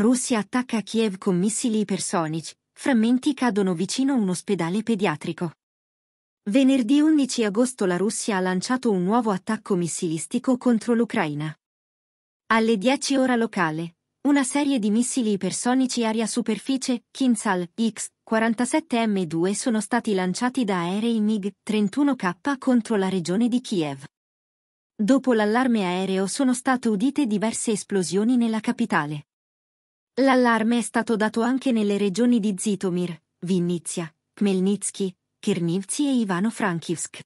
Russia attacca Kiev con missili ipersonici, frammenti cadono vicino un ospedale pediatrico. Venerdì 11 agosto la Russia ha lanciato un nuovo attacco missilistico contro l'Ucraina. Alle 10 ora locale, una serie di missili ipersonici aria-superficie, Kinsal X-47M2 sono stati lanciati da aerei MiG-31K contro la regione di Kiev. Dopo l'allarme aereo sono state udite diverse esplosioni nella capitale. L'allarme è stato dato anche nelle regioni di Zitomir, Vinnizia, Khmelnytsky, Kernivtsi e Ivano-Frankivsk.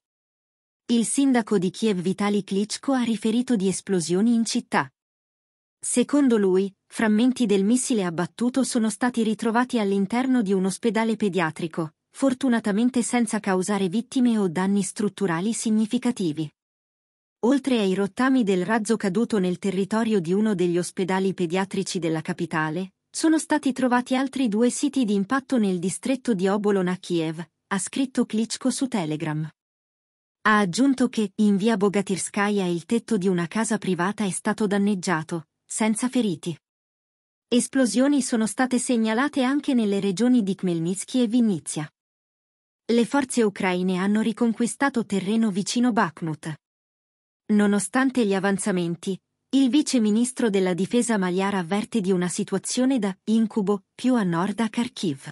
Il sindaco di Kiev Vitali Klitschko ha riferito di esplosioni in città. Secondo lui, frammenti del missile abbattuto sono stati ritrovati all'interno di un ospedale pediatrico, fortunatamente senza causare vittime o danni strutturali significativi. Oltre ai rottami del razzo caduto nel territorio di uno degli ospedali pediatrici della capitale, sono stati trovati altri due siti di impatto nel distretto di Obolon a Kiev, ha scritto Klitschko su Telegram. Ha aggiunto che, in via Bogatirskaya il tetto di una casa privata è stato danneggiato, senza feriti. Esplosioni sono state segnalate anche nelle regioni di Khmelnytsky e Vinnitsia. Le forze ucraine hanno riconquistato terreno vicino Bakhmut. Nonostante gli avanzamenti, il vice ministro della difesa Maliar avverte di una situazione da incubo più a nord a Kharkiv.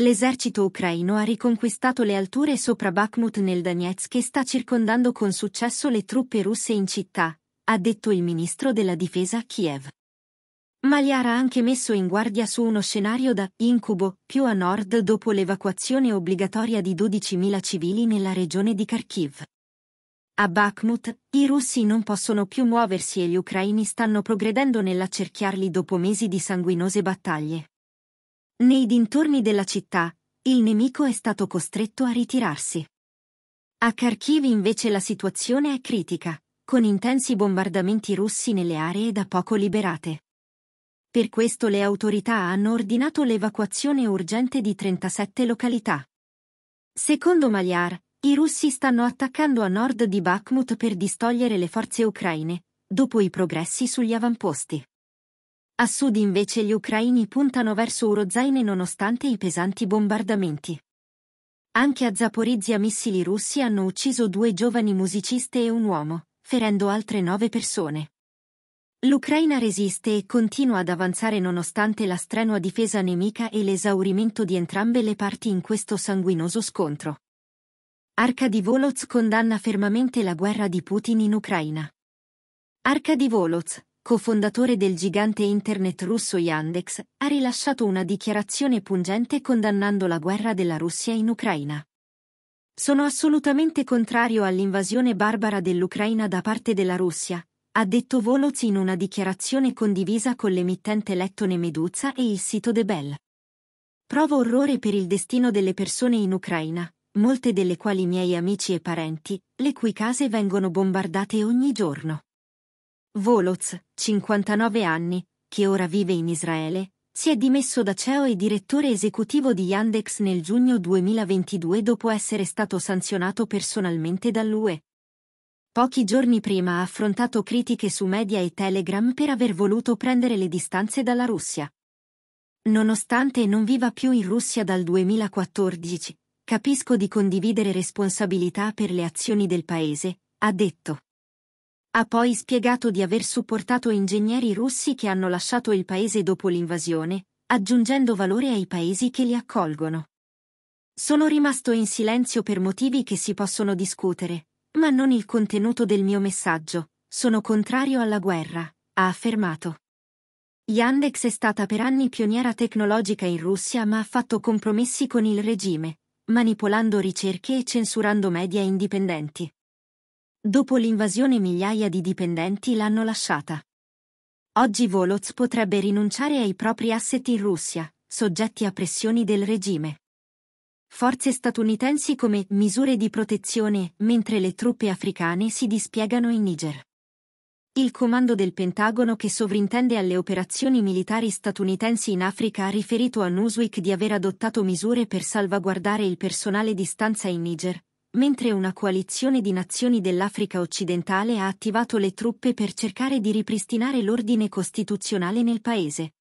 L'esercito ucraino ha riconquistato le alture sopra Bakhmut nel Donetsk e sta circondando con successo le truppe russe in città, ha detto il ministro della difesa a Kiev. Maliar ha anche messo in guardia su uno scenario da incubo più a nord dopo l'evacuazione obbligatoria di 12.000 civili nella regione di Kharkiv. A Bakhmut, i russi non possono più muoversi e gli ucraini stanno progredendo nell'accerchiarli dopo mesi di sanguinose battaglie. Nei dintorni della città, il nemico è stato costretto a ritirarsi. A Kharkiv invece la situazione è critica, con intensi bombardamenti russi nelle aree da poco liberate. Per questo le autorità hanno ordinato l'evacuazione urgente di 37 località. Secondo Maliar, i russi stanno attaccando a nord di Bakhmut per distogliere le forze ucraine, dopo i progressi sugli avamposti. A sud invece gli ucraini puntano verso Urozaine nonostante i pesanti bombardamenti. Anche a Zaporizia missili russi hanno ucciso due giovani musiciste e un uomo, ferendo altre nove persone. L'Ucraina resiste e continua ad avanzare nonostante la strenua difesa nemica e l'esaurimento di entrambe le parti in questo sanguinoso scontro. Arkady Voloz condanna fermamente la guerra di Putin in Ucraina. Arkady Voloz, cofondatore del gigante internet russo Yandex, ha rilasciato una dichiarazione pungente condannando la guerra della Russia in Ucraina. Sono assolutamente contrario all'invasione barbara dell'Ucraina da parte della Russia, ha detto Voloz in una dichiarazione condivisa con l'emittente Lettone Meduza e il sito The Bell. Provo orrore per il destino delle persone in Ucraina, molte delle quali miei amici e parenti, le cui case vengono bombardate ogni giorno. Voloz, 59 anni, che ora vive in Israele, si è dimesso da CEO e direttore esecutivo di Yandex nel giugno 2022 dopo essere stato sanzionato personalmente dall'UE. Pochi giorni prima ha affrontato critiche su media e Telegram per aver voluto prendere le distanze dalla Russia. Nonostante non viva più in Russia dal 2014, Capisco di condividere responsabilità per le azioni del paese, ha detto. Ha poi spiegato di aver supportato ingegneri russi che hanno lasciato il paese dopo l'invasione, aggiungendo valore ai paesi che li accolgono. Sono rimasto in silenzio per motivi che si possono discutere, ma non il contenuto del mio messaggio. Sono contrario alla guerra, ha affermato. Yandex è stata per anni pioniera tecnologica in Russia ma ha fatto compromessi con il regime, manipolando ricerche e censurando media indipendenti. Dopo l'invasione migliaia di dipendenti l'hanno lasciata. Oggi Voloz potrebbe rinunciare ai propri asset in Russia, soggetti a pressioni del regime. Forze statunitensi come misure di protezione, mentre le truppe africane si dispiegano in Niger. Il comando del Pentagono che sovrintende alle operazioni militari statunitensi in Africa ha riferito a Newsweek di aver adottato misure per salvaguardare il personale di stanza in Niger, mentre una coalizione di nazioni dell'Africa occidentale ha attivato le truppe per cercare di ripristinare l'ordine costituzionale nel paese.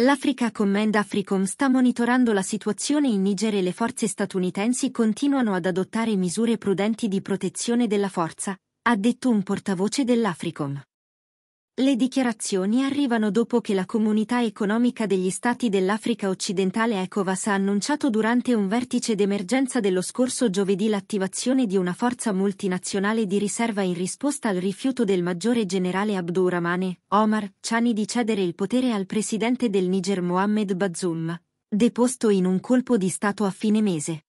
L'Africa Command Africom sta monitorando la situazione in Niger e le forze statunitensi continuano ad adottare misure prudenti di protezione della forza, ha detto un portavoce dell'Africom. Le dichiarazioni arrivano dopo che la Comunità economica degli Stati dell'Africa occidentale ECOVAS ha annunciato durante un vertice d'emergenza dello scorso giovedì l'attivazione di una forza multinazionale di riserva in risposta al rifiuto del maggiore generale Abdurrahmane Omar Chani di cedere il potere al presidente del Niger Mohamed Bazoum, deposto in un colpo di Stato a fine mese.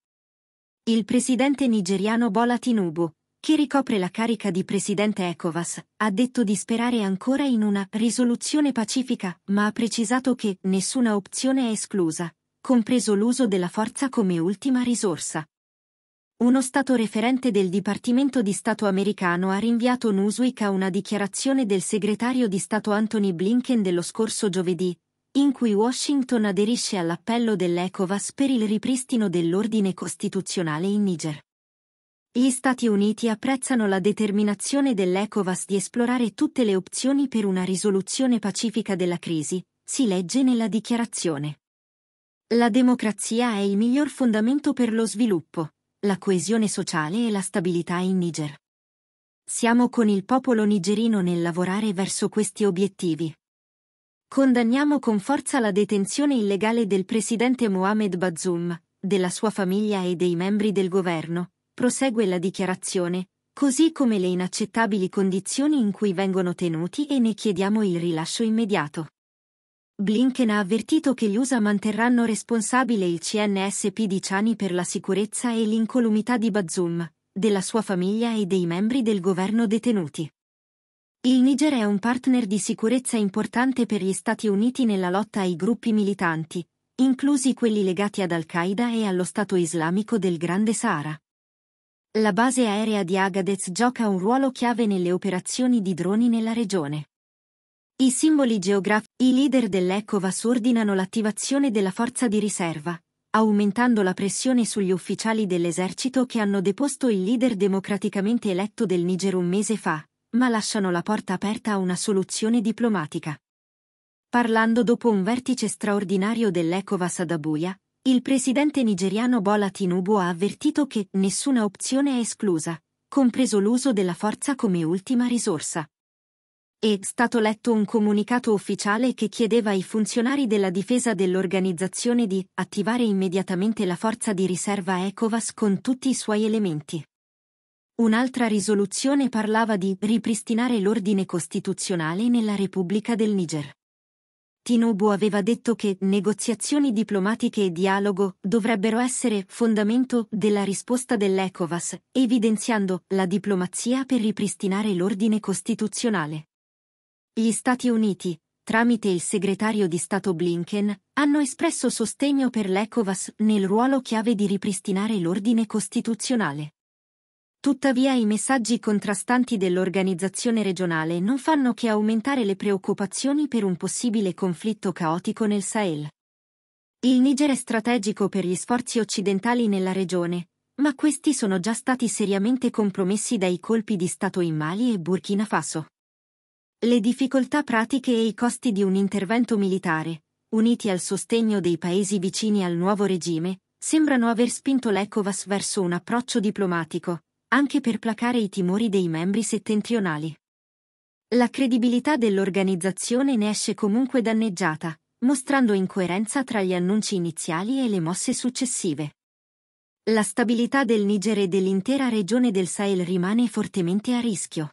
Il presidente nigeriano Bola Tinubu, chi ricopre la carica di presidente Ecovas ha detto di sperare ancora in una risoluzione pacifica, ma ha precisato che nessuna opzione è esclusa, compreso l'uso della forza come ultima risorsa. Uno stato referente del Dipartimento di Stato americano ha rinviato Newsweek a una dichiarazione del segretario di Stato Anthony Blinken dello scorso giovedì, in cui Washington aderisce all'appello dell'ECOVAS per il ripristino dell'ordine costituzionale in Niger. Gli Stati Uniti apprezzano la determinazione dell'ECOVAS di esplorare tutte le opzioni per una risoluzione pacifica della crisi, si legge nella dichiarazione. La democrazia è il miglior fondamento per lo sviluppo, la coesione sociale e la stabilità in Niger. Siamo con il popolo nigerino nel lavorare verso questi obiettivi. Condanniamo con forza la detenzione illegale del presidente Mohamed Bazoum, della sua famiglia e dei membri del governo, prosegue la dichiarazione, così come le inaccettabili condizioni in cui vengono tenuti e ne chiediamo il rilascio immediato. Blinken ha avvertito che gli USA manterranno responsabile il CNSP di Ciani per la sicurezza e l'incolumità di Bazoum, della sua famiglia e dei membri del governo detenuti. Il Niger è un partner di sicurezza importante per gli Stati Uniti nella lotta ai gruppi militanti, inclusi quelli legati ad Al-Qaeda e allo Stato islamico del Grande Sahara. La base aerea di Agadez gioca un ruolo chiave nelle operazioni di droni nella regione. I simboli geografici, i leader dell'ECOVAS ordinano l'attivazione della forza di riserva, aumentando la pressione sugli ufficiali dell'esercito che hanno deposto il leader democraticamente eletto del Niger un mese fa, ma lasciano la porta aperta a una soluzione diplomatica. Parlando dopo un vertice straordinario dell'ECOVAS ad Abuja, il presidente nigeriano Bola Tinubu ha avvertito che nessuna opzione è esclusa, compreso l'uso della forza come ultima risorsa. È stato letto un comunicato ufficiale che chiedeva ai funzionari della difesa dell'organizzazione di attivare immediatamente la forza di riserva ECOVAS con tutti i suoi elementi. Un'altra risoluzione parlava di ripristinare l'ordine costituzionale nella Repubblica del Niger. Tinubu aveva detto che negoziazioni diplomatiche e dialogo dovrebbero essere fondamento della risposta dell'ECOVAS, evidenziando la diplomazia per ripristinare l'ordine costituzionale. Gli Stati Uniti, tramite il segretario di Stato Blinken, hanno espresso sostegno per l'ECOVAS nel ruolo chiave di ripristinare l'ordine costituzionale. Tuttavia i messaggi contrastanti dell'organizzazione regionale non fanno che aumentare le preoccupazioni per un possibile conflitto caotico nel Sahel. Il Niger è strategico per gli sforzi occidentali nella regione, ma questi sono già stati seriamente compromessi dai colpi di Stato in Mali e Burkina Faso. Le difficoltà pratiche e i costi di un intervento militare, uniti al sostegno dei paesi vicini al nuovo regime, sembrano aver spinto l'ECOVAS verso un approccio diplomatico, anche per placare i timori dei membri settentrionali. La credibilità dell'organizzazione ne esce comunque danneggiata, mostrando incoerenza tra gli annunci iniziali e le mosse successive. La stabilità del Niger e dell'intera regione del Sahel rimane fortemente a rischio.